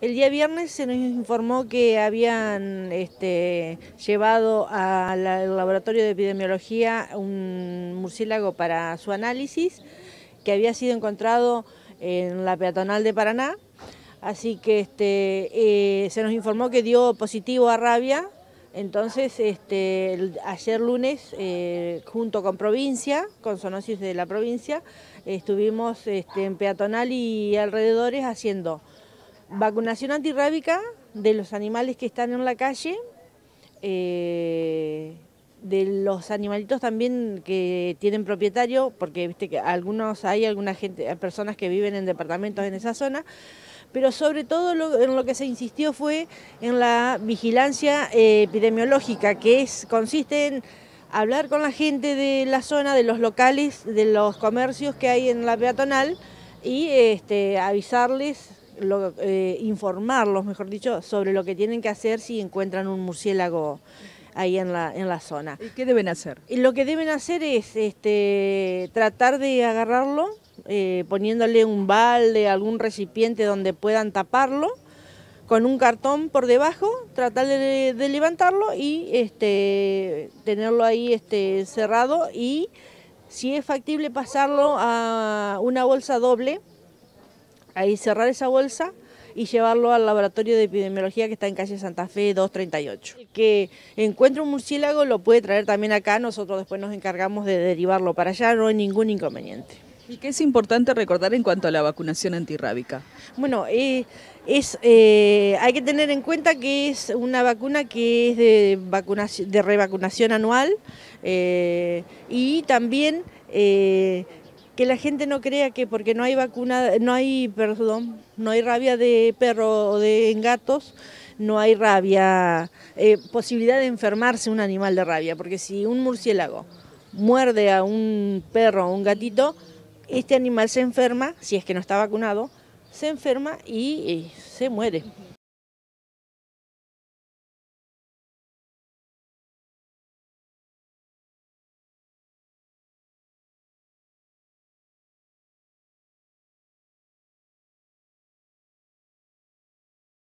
El día viernes se nos informó que habían este, llevado al laboratorio de epidemiología un murciélago para su análisis, que había sido encontrado en la peatonal de Paraná. Así que este, eh, se nos informó que dio positivo a rabia. Entonces, este, ayer lunes, eh, junto con provincia, con zoonosis de la provincia, estuvimos en peatonal y alrededores haciendo vacunación antirrábica de los animales que están en la calle, eh, de los animalitos también que tienen propietario, porque viste que algunos hay algunas personas que viven en departamentos en esa zona, pero sobre todo en lo que se insistió fue en la vigilancia eh, epidemiológica, que es consiste en hablar con la gente de la zona, de los locales, de los comercios que hay en la peatonal y este, avisarles eh, informarlos, mejor dicho, sobre lo que tienen que hacer si encuentran un murciélago ahí en la, en la zona. ¿Y qué deben hacer? Y lo que deben hacer es este, tratar de agarrarlo eh, poniéndole un balde, algún recipiente donde puedan taparlo con un cartón por debajo, tratar de, de levantarlo y este, tenerlo ahí este, cerrado y si es factible pasarlo a una bolsa doble ahí cerrar esa bolsa y llevarlo al laboratorio de epidemiología que está en calle Santa Fe 238. que encuentre un murciélago lo puede traer también acá, nosotros después nos encargamos de derivarlo para allá, no hay ningún inconveniente. ¿Y qué es importante recordar en cuanto a la vacunación antirrábica? Bueno, eh, es, eh, hay que tener en cuenta que es una vacuna que es de, vacunación, de revacunación anual eh, y también que la gente no crea que porque no hay vacuna, no hay, perdón, no hay rabia de perro o de gatos, no hay rabia, eh, posibilidad de enfermarse un animal de rabia, porque si un murciélago muerde a un perro o un gatito, este animal se enferma, si es que no está vacunado, se enferma y se muere.